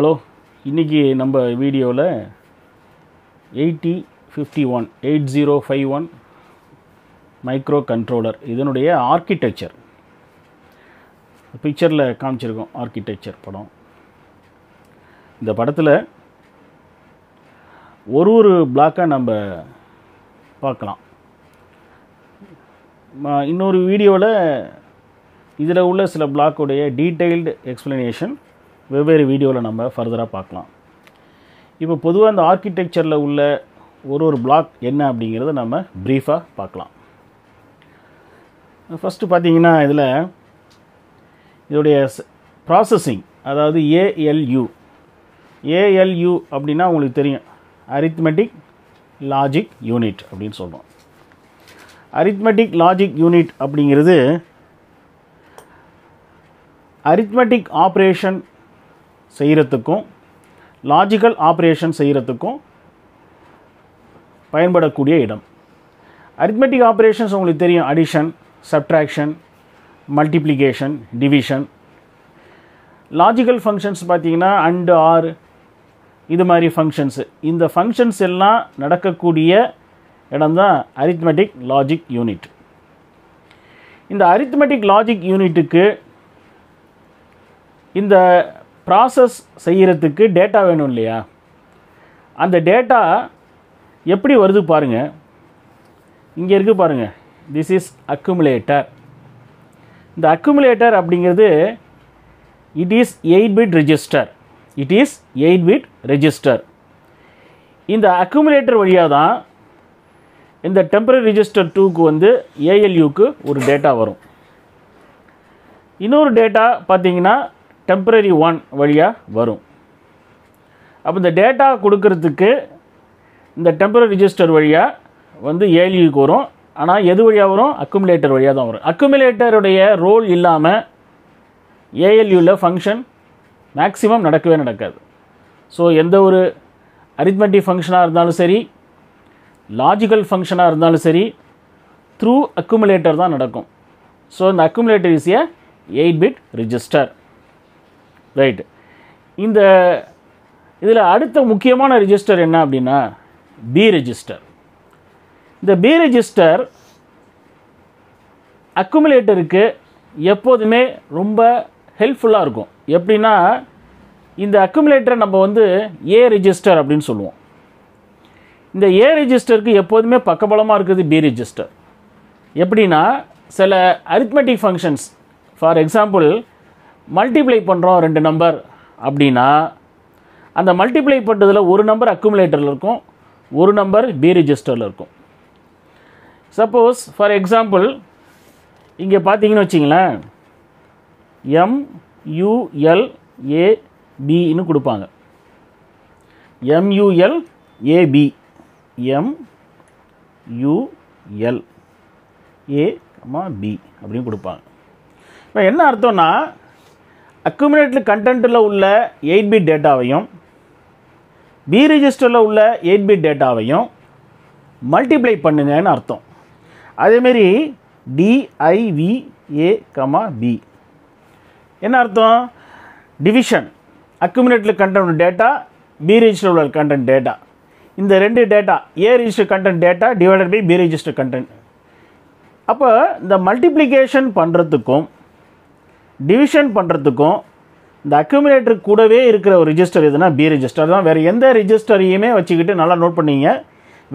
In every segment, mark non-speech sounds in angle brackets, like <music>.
hello இன்றைக்கி நம்ம வீடியோவில் eighty fifty one eight zero five one microcontroller இதனுடைய ஆர்கிடெக்சர் பிக்சரில் காமிச்சிருக்கோம் ஆர்கிடெக்சர் படம் இந்த படத்தில் ஒரு ஒரு பிளாக்காக நம்ம பார்க்கலாம் இன்னொரு வீடியோவில் இதில் உள்ள சில பிளாக்குடைய டீட்டெயில்டு எக்ஸ்ப்ளனேஷன் வெவ்வேறு வீடியோவில் நம்ம ஃபர்தராக பார்க்கலாம் இப்போ பொதுவாக அந்த ஆர்கிடெக்சரில் உள்ள ஒரு ஒரு பிளாக் என்ன அப்படிங்கிறத நம்ம ப்ரீஃபாக பார்க்கலாம் ஃபஸ்ட்டு பார்த்தீங்கன்னா இதில் இதோடைய ப்ராசஸிங் அதாவது ஏஎல்யூ ஏஎல்யூ அப்படின்னா உங்களுக்கு தெரியும் அரித்மெட்டிக் லாஜிக் யூனிட் அப்படின்னு சொல்கிறோம் அரித்மெட்டிக் லாஜிக் யூனிட் அப்படிங்கிறது அரித்மெட்டிக் ஆப்ரேஷன் செய்கிறதுக்கும் லாஜிக்கல் ஆப்ரேஷன் செய்கிறதுக்கும் பயன்படக்கூடிய இடம் அரித்மெட்டிக் ஆப்ரேஷன்ஸ் உங்களுக்கு தெரியும் addition subtraction multiplication division logical functions பார்த்திங்கன்னா அண்டு ஆர் இது மாதிரி ஃபங்க்ஷன்ஸு இந்த ஃபங்க்ஷன்ஸ் எல்லாம் நடக்கக்கூடிய இடம் தான் அரித்மெட்டிக் லாஜிக் யூனிட் இந்த அரித்மெட்டிக் லாஜிக் யூனிட்டுக்கு இந்த ப்ராசஸ் செய்கிறதுக்கு டேட்டா வேணும் இல்லையா அந்த டேட்டா எப்படி வருது பாருங்கள் இங்கே இருக்குது பாருங்கள் திஸ் இஸ் அக்குமுலேட்டர் இந்த அக்குமுலேட்டர் அப்படிங்கிறது it is eight bit register it is eight bit register இந்த அக்குமுலேட்டர் வழியாக தான் இந்த டெம்பரரி ரிஜிஸ்டர் டூக்கு வந்து ஏஎல்யூக்கு ஒரு டேட்டா வரும் இன்னொரு டேட்டா பார்த்தீங்கன்னா டெம்ப்ரரி ஒன் வழியாக வரும் அப்போ இந்த டேட்டா கொடுக்கறதுக்கு இந்த டெம்பரரி ரிஜிஸ்டர் வழியாக வந்து ஏலியுக்கு வரும் ஆனால் எது வழியாக வரும் அக்குமுலேட்டர் வழியாக தான் வரும் அக்குமுலேட்டருடைய ரோல் இல்லாமல் ஏஎல்யூவில் ஃபங்க்ஷன் மேக்ஸிமம் நடக்கவே நடக்காது ஸோ எந்த ஒரு அரித்மெட்டிக் ஃபங்க்ஷனாக இருந்தாலும் சரி லாஜிக்கல் ஃபங்க்ஷனாக இருந்தாலும் சரி த்ரூ அக்குமுலேட்டர் தான் நடக்கும் ஸோ இந்த accumulator is a eight bit register right இந்த இதில் அடுத்த முக்கியமான ரிஜிஸ்டர் என்ன அப்படின்னா பி ரிஜிஸ்டர் இந்த பி ரிஜிஸ்டர் அக்குமுலேட்டருக்கு எப்போதுமே ரொம்ப ஹெல்ப்ஃபுல்லாக இருக்கும் எப்படின்னா இந்த அக்குமுலேட்டரை நம்ம வந்து ஏ ரிஜிஸ்டர் அப்படின்னு சொல்லுவோம் இந்த ஏ ரிஜிஸ்டருக்கு எப்போதுமே பக்கபலமாக இருக்குது பி ரிஜிஸ்டர் எப்படின்னா சில arithmetic functions for example multiply பண்ணுறோம் ரெண்டு நம்பர் அப்படின்னா அந்த மல்டிப்ளை பண்ணுறதில் ஒரு நம்பர் அக்குமுலேட்டரில் இருக்கும் ஒரு நம்பர் பி ரிஜிஸ்டரில் இருக்கும் சப்போஸ் ஃபார் எக்ஸாம்பிள் இங்கே பார்த்தீங்கன்னு வச்சிங்களேன் எம் யூஎல் ஏபின்னு கொடுப்பாங்க MUL AB M UL A B அப்படின்னு கொடுப்பாங்க இப்போ என்ன அர்த்தம்னா அக்குமுலேட்டட் கண்டென்ட்டில் உள்ள எயிட் பிட் டேட்டாவையும் பி ரிஜிஸ்டரில் உள்ள எயிட் பிட் டேட்டாவையும் மல்டிப்ளை பண்ணுங்கன்னு அர்த்தம் அதேமாரி டிஐவிஏ கமா பி என்ன அர்த்தம் டிவிஷன் அக்யூமினேட்டில் கண்டென்ட் டேட்டா பி ரிஜிஸ்டரில் உள்ள கண்டென்ட் டேட்டா இந்த ரெண்டு data A register content data divided by B register content அப்போ இந்த மல்டிப்ளிகேஷன் பண்ணுறதுக்கும் டிவிஷன் பண்ணுறதுக்கும் இந்த அக்யூமிலேட்டர் கூடவே இருக்கிற ஒரு ரிஜிஸ்டர் எதுனா பி ரிஜிஸ்டர் தான் வேறு எந்த ரிஜிஸ்டரையுமே வச்சுக்கிட்டு நல்லா நோட் பண்ணிங்க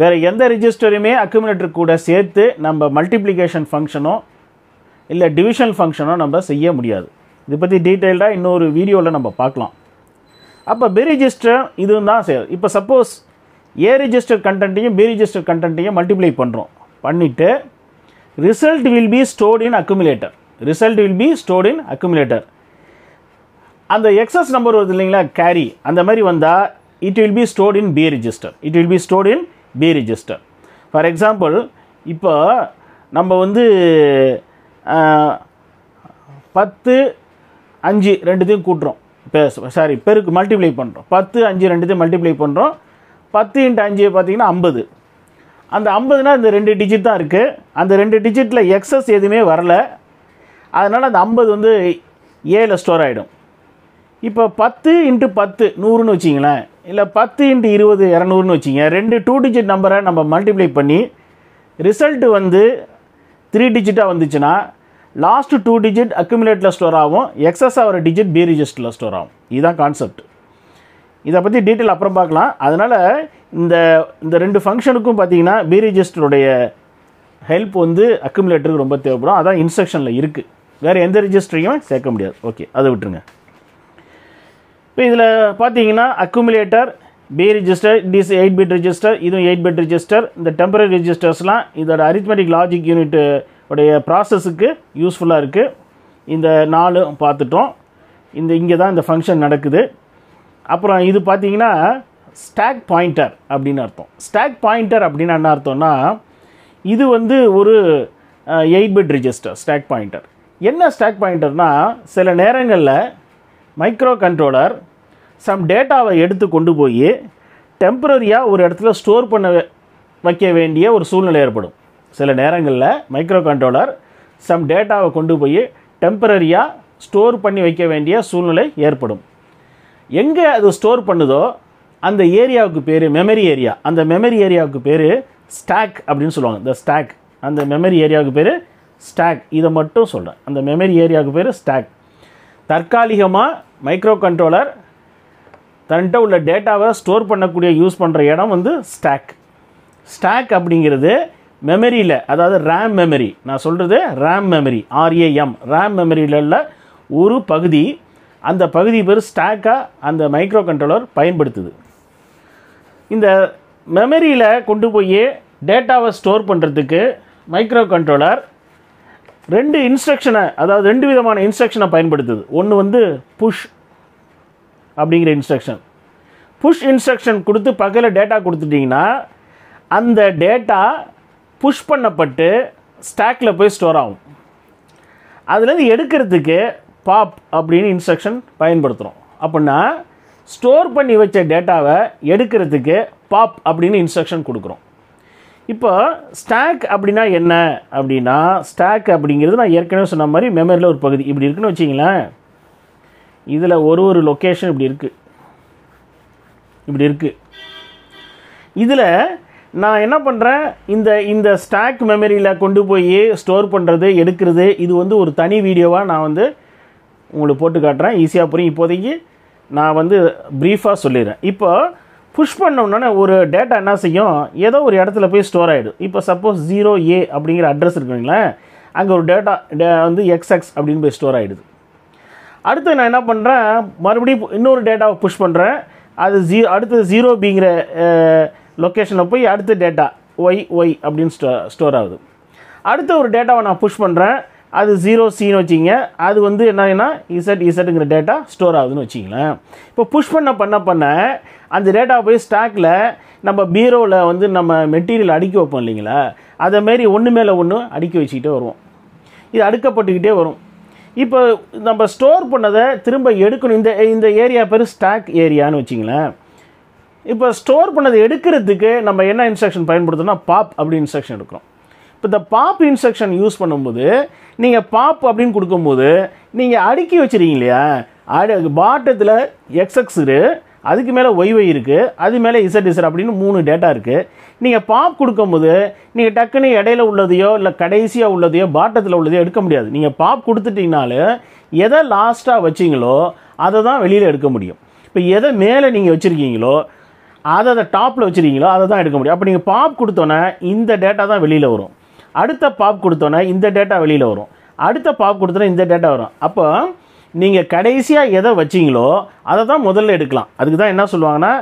வேறு எந்த ரிஜிஸ்டரையுமே அக்யூமிலேட்டர் கூட சேர்த்து நம்ம மல்டிப்ளிகேஷன் ஃபங்க்ஷனோ இல்லை டிவிஷன் ஃபங்க்ஷனோ நம்ம செய்ய முடியாது இதை பற்றி டீட்டெயில்டாக இன்னொரு வீடியோவில் நம்ம பார்க்கலாம் அப்போ பி ரிஜிஸ்டர் இதுவும் தான் சேர் இப்போ சப்போஸ் ஏ ரிஜிஸ்டர் கண்டென்ட்டையும் பி ரிஜிஸ்டர் கண்டென்ட்டையும் மல்டிப்ளை பண்ணுறோம் பண்ணிவிட்டு result will be stored in accumulator result will be stored in accumulator அந்த எக்ஸஸ் நம்பர் வருது இல்லைங்களா கேரி அந்த மாதிரி வந்தால் it will be stored in B register it will be stored in B register for example இப்போ நம்ம வந்து பத்து அஞ்சு ரெண்டுத்தையும் கூட்டுறோம் இப்போ சாரி பெருக்கு மல்டிப்ளை பண்ணுறோம் பத்து அஞ்சு ரெண்டுத்தையும் மல்டிப்ளை பண்ணுறோம் பத்து இன்ட்டு அஞ்சு பார்த்திங்கன்னா ஐம்பது அந்த ஐம்பதுனால் இந்த ரெண்டு டிஜிட் தான் இருக்குது அந்த ரெண்டு டிஜிட்டில் எக்ஸஸ் எதுவுமே வரலை அதனால் அந்த ஐம்பது வந்து ஏழில் ஸ்டோர் ஆகிடும் இப்போ பத்து இன்ட்டு பத்து நூறுன்னு வச்சிங்களேன் இல்லை பத்து இன்ட்டு இருபது இரநூறுன்னு வச்சிங்க ரெண்டு டூ டிஜிட் நம்பரை நம்ம மல்டிப்ளை பண்ணி ரிசல்ட்டு வந்து த்ரீ டிஜிட்டாக வந்துச்சுன்னா லாஸ்ட்டு டூ டிஜிட் அக்யூமிலேட்டில் ஸ்டோர் ஆகும் எக்ஸஸ் ஆகிற டிஜிட் பி ரிஜிஸ்டரில் ஸ்டோர் ஆகும் இதுதான் கான்செப்ட் இதை பற்றி டீட்டெயில் அப்புறம் பார்க்கலாம் அதனால் இந்த இந்த ரெண்டு ஃபங்க்ஷனுக்கும் பார்த்தீங்கன்னா பி ரிஜிஸ்டருடைய ஹெல்ப் வந்து அக்யூமிலேட்டருக்கு ரொம்ப தேவைப்படும் அதான் இன்ஸ்ட்ரக்ஷனில் இருக்குது வேறு எந்த ரிஜிஸ்டரையுமே சேர்க்க முடியாது ஓகே அதை விட்டுருங்க இப்போ இதில் பார்த்தீங்கன்னா accumulator B register this eight bit register இதுவும் எயிட் பிட் ரிஜிஸ்டர் இந்த டெம்பரரி ரிஜிஸ்டர்ஸ்லாம் இதோட அரித்மெட்டிக் லாஜிக் யூனிட்டு உடைய ப்ராசஸுக்கு யூஸ்ஃபுல்லாக இருக்குது இந்த நாலு பார்த்துட்டோம் இந்த இங்கே தான் இந்த ஃபங்க்ஷன் நடக்குது அப்புறம் இது பார்த்தீங்கன்னா ஸ்டாக் பாயிண்டர் அப்படின்னு அர்த்தம் ஸ்டாக் பாயிண்டர் அப்படின்னு என்ன அர்த்தம்னா இது வந்து ஒரு eight bit register stack pointer என்ன ஸ்டாக் பாயிண்டர்னால் சில நேரங்களில் மைக்ரோ கண்ட்ரோலர் சம் டேட்டாவை எடுத்து கொண்டு போய் டெம்பரரியாக ஒரு இடத்துல ஸ்டோர் பண்ண வைக்க வேண்டிய ஒரு சூழ்நிலை ஏற்படும் சில நேரங்களில் மைக்ரோ கண்ட்ரோலர் சம் டேட்டாவை கொண்டு போய் டெம்பரரியாக ஸ்டோர் பண்ணி வைக்க வேண்டிய சூழ்நிலை ஏற்படும் எங்கே அது ஸ்டோர் பண்ணுதோ அந்த ஏரியாவுக்கு பேர் மெமரி ஏரியா அந்த மெமரி ஏரியாவுக்கு பேர் ஸ்டாக் அப்படின்னு சொல்லுவாங்க இந்த ஸ்டாக் அந்த மெமரி ஏரியாவுக்கு பேர் ஸ்டாக் இதை மட்டும் சொல்கிறேன் அந்த மெமரி ஏரியாவுக்கு பேர் ஸ்டாக் தற்காலிகமாக மைக்ரோ கண்ட்ரோலர் தன்கிட்ட உள்ள டேட்டாவை ஸ்டோர் பண்ணக்கூடிய யூஸ் பண்ணுற இடம் வந்து ஸ்டாக் ஸ்டாக் அப்படிங்கிறது மெமரியில் அதாவது ரேம் மெமரி நான் சொல்கிறது ரேம் மெமரி ஆர்ஏஎம் ரேம் மெமரியில் ஒரு பகுதி அந்த பகுதி பேர் ஸ்டாக்காக அந்த மைக்ரோ கண்ட்ரோலர் பயன்படுத்துது இந்த மெமரியில் கொண்டு போய் டேட்டாவை ஸ்டோர் பண்ணுறதுக்கு மைக்ரோ கண்ட்ரோலர் ரெண்டு இன்ஸ்ட்ரக்ஷனை அதாவது ரெண்டு விதமான இன்ஸ்ட்ரக்ஷனை பயன்படுத்துது ஒன்று வந்து புஷ் அப்படிங்கிற இன்ஸ்ட்ரக்ஷன் புஷ் இன்ஸ்ட்ரக்ஷன் கொடுத்து பக்கத்தில் டேட்டா கொடுத்துட்டிங்கன்னா அந்த டேட்டா புஷ் பண்ணப்பட்டு ஸ்டாக்கில் போய் ஸ்டோர் ஆகும் அதுலேருந்து எடுக்கிறதுக்கு பாப் அப்படின்னு இன்ஸ்ட்ரக்ஷன் பயன்படுத்துகிறோம் அப்படின்னா ஸ்டோர் பண்ணி வச்ச டேட்டாவை எடுக்கிறதுக்கு பாப் அப்படின்னு இன்ஸ்ட்ரக்ஷன் கொடுக்குறோம் இப்போ ஸ்டாக் அப்படின்னா என்ன அப்படின்னா ஸ்டாக் அப்படிங்கிறது நான் ஏற்கனவே சொன்ன மாதிரி மெமரியில் ஒரு பகுதி இப்படி இருக்குன்னு வச்சிங்களேன் இதில் ஒரு ஒரு லொக்கேஷன் இப்படி இருக்குது இப்படி இருக்குது இதில் நான் என்ன பண்ணுறேன் இந்த இந்த ஸ்டாக் மெமரியில் கொண்டு போய் ஸ்டோர் பண்ணுறது எடுக்கிறது இது வந்து ஒரு தனி வீடியோவாக நான் வந்து உங்களுக்கு போட்டு காட்டுறேன் ஈஸியாக புரியும் இப்போதைக்கு நான் வந்து ப்ரீஃபாக சொல்லிடுறேன் இப்போ புஷ் பண்ணோம்னா ஒரு டேட்டா என்ன செய்யும் ஏதோ ஒரு இடத்துல போய் ஸ்டோர் ஆகிடும் இப்போ சப்போஸ் ஜீரோ ஏ அப்படிங்கிற அட்ரஸ் இருக்குங்களேன் அங்கே ஒரு டேட்டா டே வந்து எக்ஸ்எக்ஸ் அப்படின்னு போய் ஸ்டோர் ஆகிடுது அடுத்து நான் என்ன பண்ணுறேன் மறுபடியும் இன்னொரு டேட்டாவை புஷ் பண்ணுறேன் அது ஜீ அடுத்தது ஜீரோ பிங்கிற லொக்கேஷனில் போய் அடுத்த டேட்டா ஒய் ஒய் அப்படின்னு ஸ்டோ ஸ்டோர் ஆகுது அடுத்த ஒரு டேட்டாவை நான் புஷ் பண்ணுறேன் அது ஜீரோ சின்னு வச்சிங்க அது வந்து என்னன்னா இசட் இசட்டுங்கிற டேட்டா ஸ்டோர் ஆகுதுன்னு வச்சிங்களேன் இப்போ புஷ் பண்ண பண்ண பண்ண அந்த டேட்டா போய் ஸ்டாக்கில் நம்ம பீரோவில் வந்து நம்ம மெட்டீரியல் அடுக்கி வைப்போம் இல்லைங்களா அதேமாரி ஒன்று மேலே ஒன்று அடுக்கி வச்சுக்கிட்டே வருவோம் இது அடுக்கப்பட்டுக்கிட்டே வரும் இப்போ நம்ம ஸ்டோர் பண்ணதை திரும்ப எடுக்கணும் இந்த இந்த ஏரியா பேர் ஸ்டாக் ஏரியான்னு வச்சிங்களேன் இப்போ ஸ்டோர் பண்ணதை எடுக்கிறதுக்கு நம்ம என்ன இன்ஸ்ட்ரக்ஷன் பயன்படுத்தணும்னா பாப் அப்படின்னு இன்ஸ்ட்ரக்ஷன் எடுக்கிறோம் இப்போ இந்த பாப் இன்ஸ்ட்ரக்ஷன் யூஸ் பண்ணும்போது நீங்கள் பாப் அப்படின்னு கொடுக்கும்போது நீங்கள் அடுக்கி வச்சுருக்கீங்க இல்லையா அடு பாட்டத்தில் எக்ஸ்எக்ஸு அதுக்கு மேலே ஒய்வை இருக்குது அது மேலே இசட் இசட் அப்படின்னு மூணு டேட்டா இருக்குது நீங்கள் பாப் கொடுக்கும்போது நீங்கள் டக்குன்னு இடையில உள்ளதையோ இல்லை கடைசியாக உள்ளதையோ பாட்டத்தில் உள்ளதையோ எடுக்க முடியாது நீங்கள் பாப் கொடுத்துட்டிங்கனாலே எதை லாஸ்ட்டாக வச்சிங்களோ அதை தான் வெளியில் எடுக்க முடியும் இப்போ எதை மேலே நீங்கள் வச்சுருக்கீங்களோ அதை அதை டாப்பில் வச்சுருக்கீங்களோ அதை தான் எடுக்க முடியும் அப்போ நீங்கள் பாப் கொடுத்தோன்னே இந்த டேட்டா தான் வெளியில் வரும் அடுத்த பாப் கொடுத்தோன்னே இந்த டேட்டா வெளியில் வரும் அடுத்த பாப் கொடுத்தோன்னே இந்த டேட்டா வரும் அப்போ நீங்கள் கடைசியாக எதை வச்சிங்களோ அதை தான் முதல்ல எடுக்கலாம் அதுக்கு தான் என்ன சொல்லுவாங்கன்னா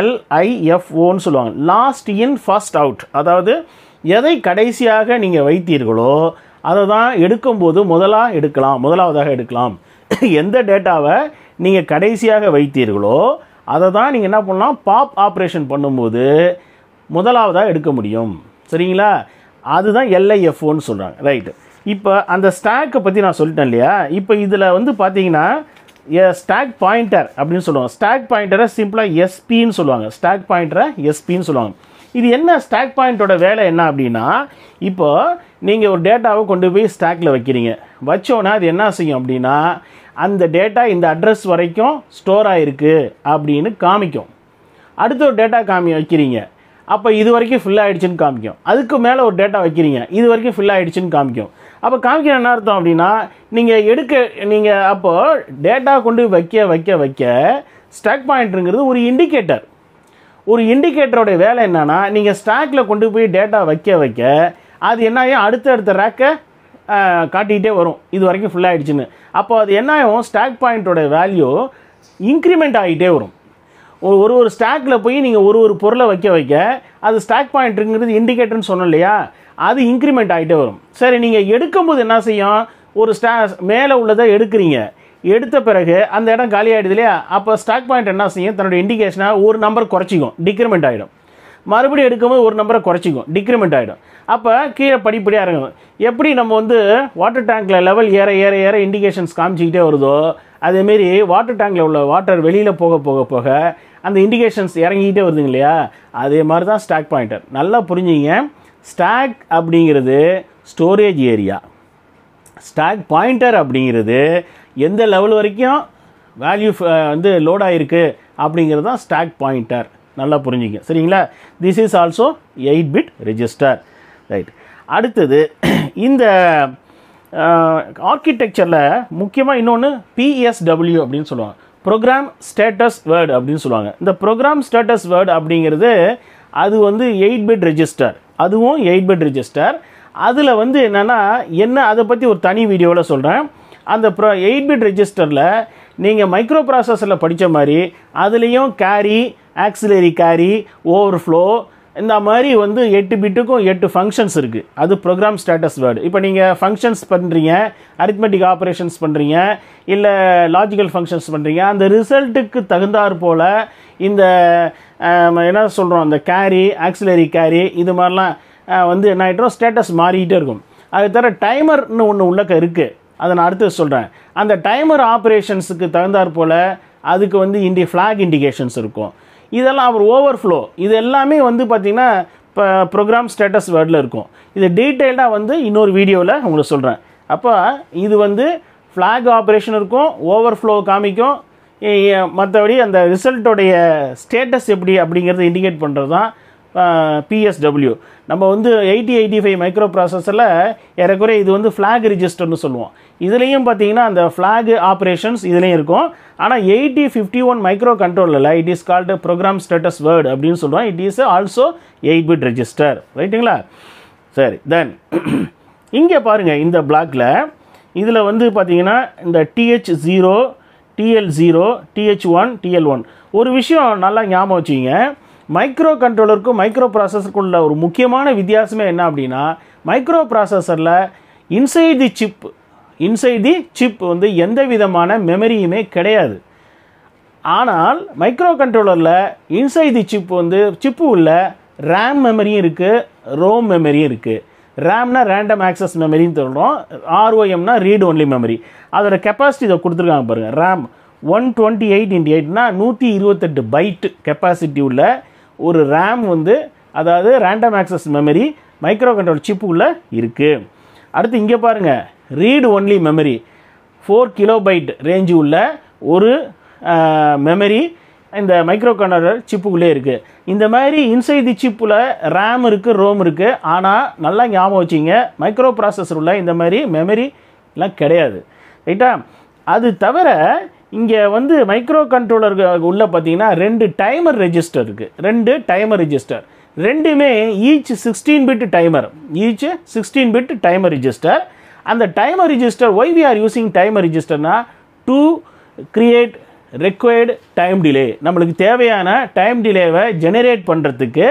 எல்ஐஎஃப்ஓன்னு சொல்லுவாங்க லாஸ்ட் இன் ஃபஸ்ட் அவுட் அதாவது எதை கடைசியாக நீங்கள் வைத்தீர்களோ அதை தான் எடுக்கும்போது முதலாக எடுக்கலாம் முதலாவதாக எடுக்கலாம் <coughs> எந்த டேட்டாவை நீங்கள் கடைசியாக வைத்தீர்களோ அதை தான் நீங்கள் என்ன பண்ணலாம் பாப் ஆப்ரேஷன் பண்ணும்போது முதலாவதாக எடுக்க முடியும் சரிங்களா அதுதான் எல்ஐஎஃப்ஓன்னு சொல்கிறாங்க ரைட்டு இப்போ அந்த ஸ்டாக்கை பற்றி நான் சொல்லிட்டேன் இல்லையா இப்போ இதில் வந்து பார்த்தீங்கன்னா ஸ்டாக் பாயிண்டர் அப்படின்னு சொல்லுவாங்க ஸ்டாக் பாயிண்டரை சிம்பிளாக எஸ்பின்னு சொல்லுவாங்க ஸ்டாக் பாயிண்டரை எஸ்பின்னு சொல்லுவாங்க இது என்ன ஸ்டாக் பாயிண்ட்டோட வேலை என்ன அப்படின்னா இப்போ நீங்கள் ஒரு டேட்டாவை கொண்டு போய் ஸ்டாக்கில் வைக்கிறீங்க வச்சோன்னா அது என்ன செய்யும் அப்படின்னா அந்த டேட்டா இந்த அட்ரஸ் வரைக்கும் ஸ்டோர் ஆகிருக்கு அப்படின்னு காமிக்கும் அடுத்த ஒரு டேட்டா காமி வைக்கிறீங்க அப்போ இது வரைக்கும் ஃபில் ஆகிடுச்சின்னு காமிக்கும் அதுக்கு மேலே ஒரு டேட்டா வைக்கிறீங்க இது வரைக்கும் ஃபில் ஆகிடுச்சின்னு காமிக்கும் அப்போ காமிக்கிற என்ன அர்த்தம் அப்படின்னா நீங்கள் எடுக்க நீங்கள் அப்போது டேட்டா கொண்டு வைக்க வைக்க வைக்க ஸ்டாக் பாயிண்ட்டுங்கிறது ஒரு இண்டிகேட்டர் ஒரு இண்டிகேட்டருடைய வேலை என்னென்னா நீங்கள் ஸ்டாக்கில் கொண்டு போய் டேட்டா வைக்க வைக்க அது என்ன ஆகும் அடுத்த ரேக்கை காட்டிக்கிட்டே வரும் இது வரைக்கும் ஃபுல்லாக ஆகிடுச்சின்னு அப்போ அது என்ன ஆகும் ஸ்டாக் பாயிண்ட்டோட வேல்யூ இன்க்ரிமெண்ட் ஆகிட்டே வரும் ஒரு ஒரு ஸ்டாக்கில் போய் நீங்கள் ஒரு ஒரு பொருளை வைக்க வைக்க அது ஸ்டாக் பாயிண்ட்டுங்கிறது இண்டிகேட்டர்னு சொன்னோம் இல்லையா அது இன்க்ரிமெண்ட் ஆகிட்டே வரும் சரி நீங்கள் எடுக்கும்போது என்ன செய்யும் ஒரு ஸ்டா மேலே உள்ளதை எடுக்கிறீங்க எடுத்த பிறகு அந்த இடம் காலி ஆகிடுது இல்லையா அப்போ ஸ்டாக் பாயிண்ட் என்ன செய்யும் தன்னோட இண்டிகேஷனை ஒரு நம்பர் குறைச்சிக்கும் டிக்ரிமெண்ட் ஆகிடும் மறுபடியும் எடுக்கும்போது ஒரு நம்பரை குறைச்சிக்கும் டிக்ரிமெண்ட் ஆகிடும் அப்போ கீழே படிப்படியாக இறங்கணும் எப்படி நம்ம வந்து வாட்டர் டேங்கில் லெவல் ஏற ஏற ஏற இண்டிகேஷன்ஸ் காமிச்சிக்கிட்டே வருதோ அதேமாரி வாட்டர் டேங்கில் உள்ள வாட்டர் வெளியில் போக போக போக அந்த இண்டிகேஷன்ஸ் இறங்கிக்கிட்டே வருதுங்க இல்லையா அதே மாதிரி தான் ஸ்டாக் பாயிண்டர் நல்லா புரிஞ்சுங்க ஸ்டாக் அப்படிங்கிறது ஸ்டோரேஜ் ஏரியா ஸ்டாக் பாயிண்டர் அப்படிங்கிறது எந்த லெவல் வரைக்கும் வேல்யூ வந்து லோட் ஆகிருக்கு அப்படிங்கிறது தான் ஸ்டாக் பாயிண்டர் நல்லா புரிஞ்சுங்க சரிங்களா this is also eight bit register right அடுத்தது <clears throat> இந்த ஆர்கிடெக்சரில் முக்கியமாக இன்னொன்று பிஎஸ்டபிள்யூ அப்படின்னு சொல்லுவாங்க ப்ரோக்ராம் ஸ்டேட்டஸ் வேர்டு அப்படின்னு சொல்லுவாங்க இந்த ப்ரோக்ராம் ஸ்டேட்டஸ் வேர்டு அப்படிங்கிறது அது வந்து எயிட் பிட் ரெஜிஸ்டர் அதுவும் எயிட் பெட் ரிஜிஸ்டர் அதில் வந்து என்னென்னா என்ன அதை பற்றி ஒரு தனி வீடியோவில் சொல்கிறேன் அந்த ப்ரோ எயிட் பிட் ரெஜிஸ்டரில் நீங்கள் மைக்ரோ ப்ராசஸரில் படித்த மாதிரி அதுலேயும் கேரி ஆக்சிலரி கேரி ஓவர்ஃப்ளோ இந்த மாதிரி வந்து எட்டு பிட்டுக்கும் எட்டு ஃபங்க்ஷன்ஸ் இருக்குது அது ப்ரோக்ராம் ஸ்டேட்டஸ் வேர்டு இப்போ நீங்கள் ஃபங்க்ஷன்ஸ் பண்ணுறீங்க அரித்மெட்டிக் ஆப்ரேஷன்ஸ் பண்ணுறீங்க இல்லை லாஜிக்கல் ஃபங்க்ஷன்ஸ் பண்ணுறீங்க அந்த ரிசல்ட்டுக்கு தகுந்தாற் போல் இந்த என்ன சொல்கிறோம் அந்த கேரி ஆக்சிலரி கேரி இது மாதிரிலாம் வந்து என்ன ஆகிட்டோம் ஸ்டேட்டஸ் மாறிக்கிட்டே இருக்கும் அது தவிர டைமர்னு ஒன்று உள்ளக்க இருக்குது அதை நான் அடுத்து சொல்கிறேன் அந்த டைமர் ஆப்ரேஷன்ஸுக்கு தகுந்தாற் போல் அதுக்கு வந்து இண்டி ஃப்ளாக் இண்டிகேஷன்ஸ் இருக்கும் இதெல்லாம் அவர் ஓவர் ஃப்ளோ இது எல்லாமே வந்து பார்த்திங்கன்னா இப்போ ப்ரோக்ராம் ஸ்டேட்டஸ் வேர்டில் இருக்கும் இது டீட்டெயில்டாக வந்து இன்னொரு வீடியோவில் உங்களுக்கு சொல்கிறேன் அப்போ இது வந்து ஃப்ளாக் ஆப்ரேஷன் இருக்கும் ஓவர் ஃப்ளோ காமிக்கும் மற்றபடி அந்த ரிசல்ட்டோடைய ஸ்டேட்டஸ் எப்படி அப்படிங்கிறது இண்டிகேட் பண்ணுறது தான் பிஎஸ்டபிள்யூ நம்ம வந்து எயிட்டி எயிட்டி ஃபைவ் மைக்ரோ ப்ராசஸரில் ஏறக்குறைய இது வந்து ஃப்ளாக் ரிஜிஸ்டர்னு சொல்லுவோம் இதுலேயும் பார்த்தீங்கன்னா அந்த ஃப்ளாக் ஆப்ரேஷன்ஸ் இதுலேயும் இருக்கும் ஆனால் எயிட்டி ஃபிஃப்டி ஒன் மைக்ரோ கண்ட்ரோலில் it is called program status word அப்படின்னு சொல்லுவோம் it is also eight bit register ரைட்டுங்களா சரி தென் இங்கே பாருங்கள் இந்த பிளாக்கில் இதில் வந்து பார்த்தீங்கன்னா இந்த TH zero TL zero TH one TL one ஒரு விஷயம் நல்லா ஞாபகம் வச்சுங்க மைக்ரோ கண்ட்ரோலருக்கும் மைக்ரோ உள்ள ஒரு முக்கியமான வித்தியாசமே என்ன அப்படின்னா மைக்ரோ ப்ராசஸரில் inside the chip inside the chip வந்து எந்த விதமான மெமரியுமே கிடையாது ஆனால் மைக்ரோ கண்ட்ரோலரில் இன்சைட் தி சிப் வந்து சிப்பு உள்ள ரேம் மெமரியும் இருக்குது ரோம் மெமரியும் இருக்குது ரேம்னா ரேண்டம் ஆக்சஸ் மெமரின்னு சொல்கிறோம் ஆர்ஓஎம்னா ரீட் ஒன்லி மெமரி அதோட கெப்பாசிட்டி இதை கொடுத்துருக்காங்க பாருங்கள் RAM one twenty eight into எயிட்னா நூற்றி இருபத்தெட்டு பைட்டு கெப்பாசிட்டி உள்ள ஒரு ரேம் வந்து அதாவது random access memory micro control chip உள்ள இருக்குது அடுத்து இங்கே பாருங்கள் read only memory four kilobyte range உள்ள ஒரு மெமரி இந்த மைக்ரோ கண்ட்ரோலர் சிப்புக்குள்ளே இருக்குது இந்த மாதிரி இன்சைட் தி சிப்பில் ரேம் இருக்குது ரோம் இருக்குது ஆனால் நல்லா ஞாபகம் வச்சிங்க மைக்ரோ ப்ராசஸர் உள்ள இந்த மாதிரி மெமரிலாம் கிடையாது ரைட்டா அது தவிர இங்கே வந்து மைக்ரோ கண்ட்ரோலர் உள்ளே பார்த்தீங்கன்னா ரெண்டு டைமர் ரெஜிஸ்டர் இருக்குது ரெண்டு டைமர் ரெஜிஸ்டர் ரெண்டுமே each sixteen bit timer each sixteen bit timer register அந்த timer register why we are using timer ரிஜிஸ்டர்னா to create required time delay நம்மளுக்கு தேவையான டைம் டிலேவை ஜெனரேட் பண்ணுறதுக்கு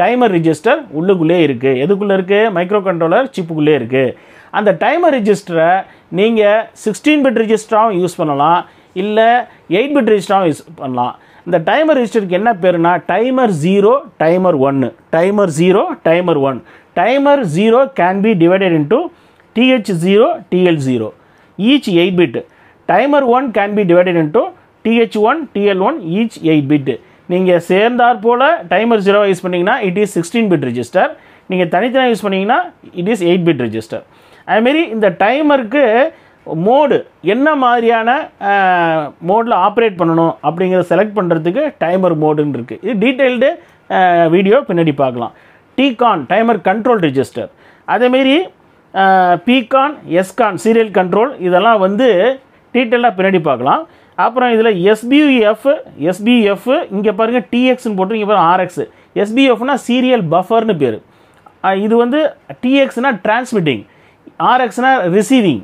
டைமர் ரிஜிஸ்டர் உள்ளுக்குள்ளே இருக்குது எதுக்குள்ளே இருக்குது மைக்ரோ கண்ட்ரோலர் சிப்புக்குள்ளே இருக்குது அந்த டைமர் ரிஜிஸ்டரை நீங்கள் சிக்ஸ்டீன் பிட் ரிஜிஸ்டராகவும் யூஸ் பண்ணலாம் இல்லை எயிட் பிட் ரிஜிஸ்டராகவும் யூஸ் பண்ணலாம் இந்த டைமர் ரிஜிஸ்டருக்கு என்ன பேருனா டைமர் ஜீரோ டைமர் ஒன்று timer zero timer one timer zero can be divided into TH zero TL zero each eight bit timer one can be divided into TH one TL one each eight bit நீங்கள் சேர்ந்தாற் போல் timer zero use பண்ணிங்கன்னா it is sixteen bit register நீங்கள் தனித்தனியாக use பண்ணிங்கன்னா it is eight bit register அதேமாரி இந்த டைமருக்கு mode என்ன மாதிரியான மோடில் ஆப்ரேட் பண்ணணும் அப்படிங்கிறத செலக்ட் பண்ணுறதுக்கு டைமர் மோடுன்னு இருக்குது இது டீட்டெயில்டு வீடியோ பின்னாடி பார்க்கலாம் டிகான் டைமர் கண்ட்ரோல் ரிஜிஸ்டர் அதேமாரி பிகான் எஸ்கான் சீரியல் கண்ட்ரோல் இதெல்லாம் வந்து டீட்டெயிலாக பின்னாடி பார்க்கலாம் அப்புறம் இதில் எஸ்பியூஎஃப் எஸ்பிஎஃப் இங்கே பாருங்கள் டிஎக்ஸ்னு போட்டு இங்கே பாருங்கள் ஆர்எக்ஸ் எஸ்பிஎஃப்னா சீரியல் பஃபர்னு பேர் இது வந்து டிஎக்ஸ்னால் டிரான்ஸ்மிட்டிங் ஆர்எக்ஸ்னால் ரிசீவிங்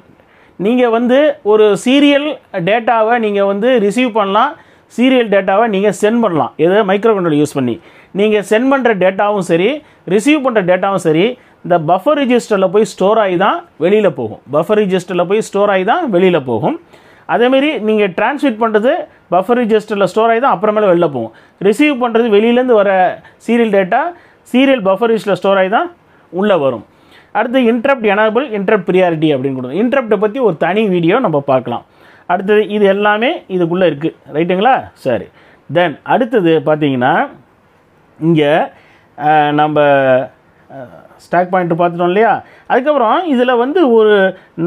நீங்கள் வந்து ஒரு சீரியல் டேட்டாவை நீங்கள் வந்து ரிசீவ் பண்ணலாம் சீரியல் டேட்டாவை நீங்கள் சென்ட் பண்ணலாம் எது மைக்ரோ கண்ட்ரோல் யூஸ் பண்ணி நீங்கள் சென்ட் பண்ணுற டேட்டாவும் சரி ரிசீவ் பண்ணுற டேட்டாவும் சரி இந்த பஃபர் ரிஜிஸ்டரில் போய் ஸ்டோர் ஆகி தான் வெளியில் போகும் பஃபர் ரிஜிஸ்டரில் போய் ஸ்டோர் ஆகி தான் வெளியில் போகும் அதேமாரி நீங்கள் டிரான்ஸ்மிட் பண்ணுறது பஃபர் ரிஜிஸ்டரில் ஸ்டோர் ஆகி தான் அப்புறமேல வெளில போகும் ரிசீவ் பண்ணுறது வெளியிலேருந்து வர சீரியல் டேட்டா சீரியல் பஃபர் ரிஜிஸ்டரில் ஸ்டோர் ஆகி தான் உள்ளே வரும் அடுத்து இன்ட்ரப்ட் எனபிள் இன்ட்ரப்ட் ப்ரியாரிட்டி அப்படின்னு கொடுக்கும் இன்ட்ரப்ட்டை பற்றி ஒரு தனி வீடியோ நம்ம பார்க்கலாம் அடுத்தது இது எல்லாமே இதுக்குள்ளே இருக்குது ரைட்டுங்களா சரி தென் அடுத்தது பார்த்தீங்கன்னா இங்கே நம்ம ஸ்டாக் பாயிண்ட் பார்த்துட்டோம் இல்லையா அதுக்கப்புறம் இதில் வந்து ஒரு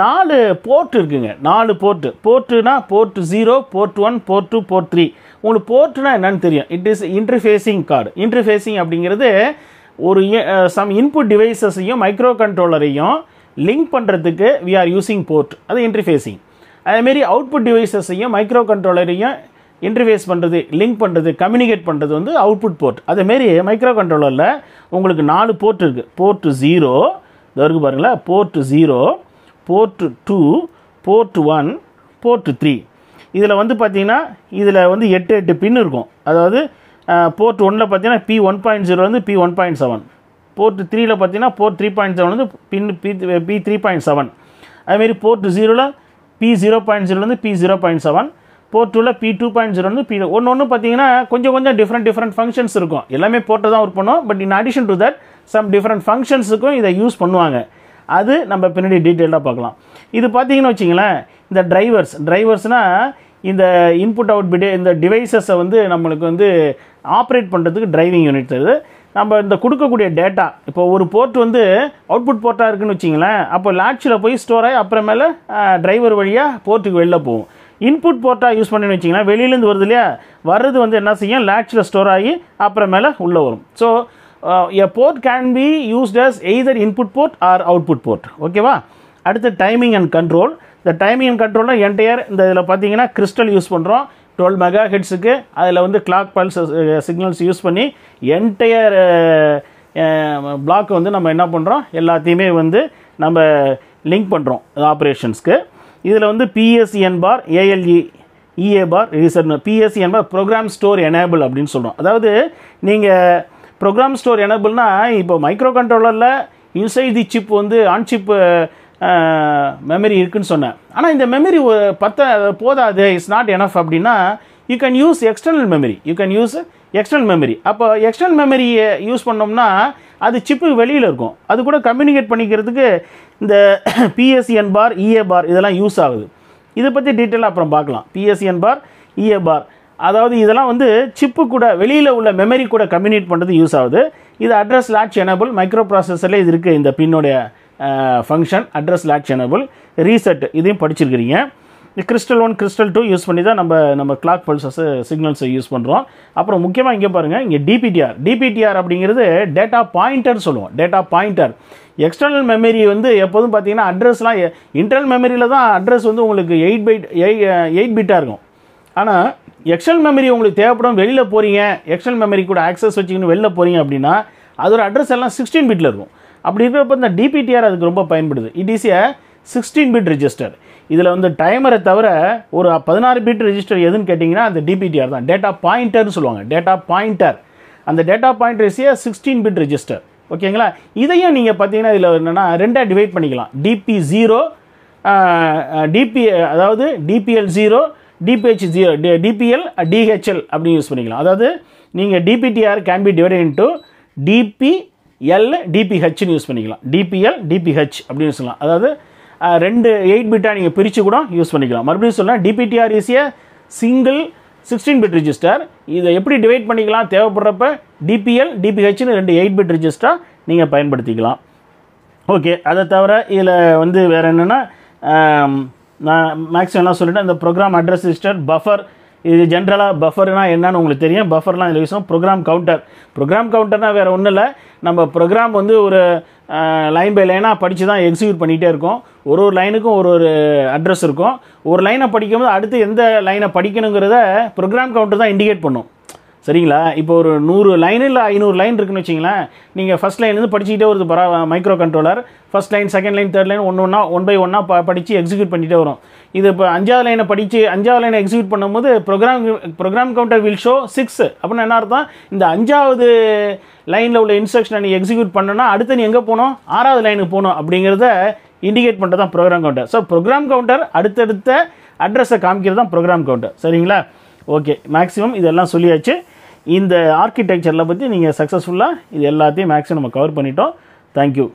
நாலு போர்ட் இருக்குங்க நாலு போர்ட்டு போர்ட்டுனா port zero port one port two port three உங்களுக்கு போர்ட்னா என்னென்னு தெரியும் it is interfacing card interfacing அப்படிங்கிறது ஒரு சம் இன்புட் டிவைசஸையும் மைக்ரோ கண்ட்ரோலரையும் லிங்க் பண்ணுறதுக்கு வி ஆர் யூஸிங் போர்ட் அது இன்டர்ஃபேஸிங் அதேமாரி அவுட்புட் டிவைசஸையும் மைக்ரோ கண்ட்ரோலரையும் இன்டர்ஃபேஸ் பண்ணுறது லிங்க் பண்ணுறது கம்யூனிகேட் பண்ணுறது வந்து அவுட்புட் போர்ட் அதேமாரி மைக்ரோ கண்ட்ரோலரில் உங்களுக்கு நாலு போர்ட் இருக்குது போர்ட்டு ஜீரோ இருக்கு பாருங்களேன் port zero port two port one board three இதில் வந்து பார்த்திங்கன்னா இதில் வந்து எட்டு எட்டு பின் இருக்கும் அதாவது போர்ட் ஒனில் பார்த்தீங்கன்னா பி ஒன் பாயிண்ட் வந்து P one point seven port த்ரீயில் பார்த்தீங்கன்னா போர்ட் த்ரீ பாயிண்ட் செவன் வந்து pin P P three point seven அதேமாரி போர்ட் ஜீரோவில் பி ஜீரோ பாயிண்ட் ஜீரோலேருந்து P zero point seven port P two point zero வந்து P ஒன்று ஒன்று பார்த்தீங்கன்னா கொஞ்சம் கொஞ்சம் டிஃப்ரெண்ட் டிஃப்ரெண்ட் ஃபங்க்ஷன்ஸ் இருக்கும் எல்லாமே போர்ட்டு தான் ஒர்க் பண்ணுவோம் but in addition to that some different ஃபங்க்ஷன்ஸுக்கும் இதை யூஸ் பண்ணுவாங்க அது நம்ம பின்னாடி டீட்டெயிலாக பார்க்கலாம் இது பார்த்தீங்கன்னு வச்சிங்களேன் இந்த டிரைவர்ஸ் டிரைவர்ஸ்னால் இந்த இன்புட் அவுட் பிடி இந்த டிவைசஸை வந்து நம்மளுக்கு வந்து ஆப்ரேட் பண்ணுறதுக்கு டிரைவிங் யூனிட் தருது நம்ம இந்த கொடுக்கக்கூடிய டேட்டா இப்போ ஒரு போர்ட் வந்து அவுட்புட் போர்ட்டாக இருக்குதுன்னு வச்சிங்களேன் அப்போ லாட்சில் போய் ஸ்டோர் ஆகி அப்புறமேல டிரைவர் வழியாக போர்ட்டுக்கு வெளில போகும் இன்புட் போர்ட்டாக யூஸ் பண்ணி வச்சிங்கன்னா வெளியிலேருந்து வருது இல்லையா வர்றது வந்து என்ன செய்யும் லேட்சில் ஸ்டோர் ஆகி மேலே உள்ளே வரும் so a port can be used as either input port or output port ஓகேவா அடுத்து டைமிங் அண்ட் கண்ட்ரோல் இந்த டைமிங் அண்ட் கண்ட்ரோலில் என்டையர் இந்த இதில் பார்த்தீங்கன்னா கிறிஸ்டல் யூஸ் பண்ணுறோம் டுவெல் மெகா ஹெட்ஸுக்கு அதில் வந்து கிளாக் பல்ஸ் சிக்னல்ஸ் யூஸ் பண்ணி என்டையர் பிளாக் uh, uh, வந்து நம்ம என்ன பண்ணுறோம் எல்லாத்தையுமே வந்து நம்ம லிங்க் பண்ணுறோம் ஆப்ரேஷன்ஸ்க்கு இதில் வந்து PSEN bar ALE EA bar reserve PSEN bar program store enable அப்படின்னு சொல்கிறோம் அதாவது நீங்கள் ப்ரோக்ராம் ஸ்டோர் எனேபிள்னால் இப்போ மைக்ரோ கண்ட்ரோலரில் இன்சைட் தி சிப் வந்து ஆன் சிப் மெமரி இருக்குதுன்னு சொன்னேன் ஆனால் இந்த மெமரி பத்த போதாது இட்ஸ் நாட் எனஃப் அப்படின்னா you can use external memory you can use external memory அப்போ எக்ஸ்டர்னல் மெமரியை யூஸ் பண்ணோம்னா அது சிப்பு வெளியில் இருக்கும் அது கூட கம்யூனிகேட் பண்ணிக்கிறதுக்கு இந்த பிஎஸ்சிஎன் பார் இஏ பார் இதெல்லாம் யூஸ் ஆகுது இதை பற்றி டீட்டெயிலாக அப்புறம் பார்க்கலாம் பிஎஸ்சிஎன் பார் இஏ பார் அதாவது இதெல்லாம் வந்து சிப்பு கூட வெளியில் உள்ள மெமரி கூட கம்யூனிகேட் பண்ணுறது யூஸ் ஆகுது இது அட்ரஸ் லாட்ச் எனபிள் மைக்ரோ ப்ராசஸரில் இது இருக்குது இந்த பின்னுடைய function address latch enable reset இதையும் படிச்சிருக்கிறீங்க இந்த crystal one crystal two use பண்ணி தான் நம்ம நம்ம கிளாக் பல்சஸ் சிக்னல்ஸை யூஸ் பண்ணுறோம் அப்புறம் முக்கியமாக இங்கே பாருங்கள் இங்கே டிபிடிஆர் டிபிடிஆர் அப்படிங்கிறது டேட்டா பாயிண்டர் சொல்லுவோம் டேட்டா பாயிண்டர் எக்ஸ்டர்னல் மெமரி வந்து எப்போதும் பார்த்தீங்கன்னா அட்ரஸ்லாம் இன்டர்னல் மெமரியில் தான் அட்ரஸ் வந்து உங்களுக்கு எயிட் பைட் எயிட் பிட்டாக இருக்கும் ஆனால் எக்ஸ்டர்னல் மெமரி உங்களுக்கு தேவைப்படும் வெளியில் போகிறீங்க எக்ஸ்டர்னல் மெமரி கூட ஆக்சஸ் வச்சுக்கின்னு வெளில போகிறீங்க அப்படின்னா அதோட அட்ரஸ் எல்லாம் சிக்ஸ்டீன் பிட்டில் இருக்கும் அப்படி இருக்கிறப்ப இந்த டிபிடிஆர் அதுக்கு ரொம்ப பயன்படுது it is a sixteen bit register இதில் வந்து டைமரை தவிர ஒரு பதினாறு பீட் ரிஜிஸ்டர் எதுன்னு கேட்டிங்கன்னா அந்த டிபிடிஆர் தான் டேட்டா பாயிண்டர்னு சொல்லுவாங்க டேட்டா பாயிண்டர் அந்த டேட்டா பாயிண்டர்ஸே சிக்ஸ்டீன் பிட் ரிஜிஸ்டர் ஓகேங்களா இதையும் நீங்கள் பார்த்தீங்கன்னா இதில் என்னென்னா ரெண்டாக டிவைட் பண்ணிக்கலாம் டிபி ஜீரோ டிபி அதாவது DPL zero DPH zero DPL DHL அப்படின்னு யூஸ் பண்ணிக்கலாம் அதாவது நீங்கள் DPTR can be divide into DPL டிபிஹெச்னு யூஸ் பண்ணிக்கலாம் டிபிஎல் டிபிஹெச் அப்படின்னு சொல்லலாம் அதாவது ரெண்டு எயிட் பிட்டாக நீங்கள் பிரித்து கூட யூஸ் பண்ணிக்கலாம் மறுபடியும் சொல்லலாம் DPTR is a single sixteen bit register இதை எப்படி டிவைட் பண்ணிக்கலாம் தேவைப்படுறப்ப டிபிஎல் டிபிஹெச்னு ரெண்டு எயிட் பிட் ரிஜிஸ்டராக நீங்கள் பயன்படுத்திக்கலாம் ஓகே அதை தவிர இதில் வந்து வேறு என்னென்னா நான் மேக்ஸிமம் என்ன சொல்லிட்டேன் இந்த ப்ரோக்ராம் அட்ரஸ் ரிஜிஸ்டர் பஃபர் இது ஜென்ரலாக பஃபர்னால் என்னன்னு உங்களுக்கு தெரியும் பஃபர்லாம் இதில் யூஸ் ப்ரோக்ராம் கவுண்டர் ப்ரோக்ராம் கவுண்டர்னால் வேறு ஒன்றும் இல்லை நம்ம ப்ரோக்ராம் வந்து ஒரு லைன் பை லைனாக படித்து தான் எக்ஸிக்யூட் பண்ணிகிட்டே இருக்கும் ஒரு ஒரு லைனுக்கும் ஒரு ஒரு அட்ரஸ் இருக்கும் ஒரு லைனை படிக்கும்போது அடுத்து எந்த லைனை படிக்கணுங்கிறத ப்ரோக்ராம் கவுண்டர் தான் இண்டிகேட் பண்ணும் சரிங்களா இப்போ ஒரு நூறு லைன் இல்லை ஐநூறு லைன் இருக்குன்னு வச்சிங்களேன் நீங்கள் ஃபஸ்ட் லைன்லேருந்து படிச்சுக்கிட்டே வருது பரா microcontroller first line second line third line ஒன்று ஒன்றா ஒன் பை ஒன்னாக ப படித்து எக்ஸிக்யூட் பண்ணிகிட்டே வரும் இது இப்போ அஞ்சாவது லைனை படித்து அஞ்சாவது லைனை எக்ஸிக்யூட் பண்ணும்போது program program counter will show six அப்படின்னு என்ன அர்த்தம் இந்த அஞ்சாவது லைனில் உள்ள இன்ஸ்ட்ரக்ஷனை நீ எக்ஸிக்யூட் பண்ணனா அடுத்து நீ எங்கே போகணும் ஆறாவது லைனுக்கு போகணும் அப்படிங்கிறத இண்டிகேட் பண்ணுறது தான் program counter so program counter அடுத்தடுத்த அட்ரஸை காமிக்கிறது தான் ப்ரோக்ராம் கவுண்டர் சரிங்களா ஓகே மேக்ஸிமம் இதெல்லாம் சொல்லியாச்சு இந்த ஆர்கிடெக்சரில் பற்றி நீங்கள் சக்ஸஸ்ஃபுல்லாக இது எல்லாத்தையும் மேக்ஸிமம் நம்ம கவர் பண்ணிட்டோம் தேங்க்யூ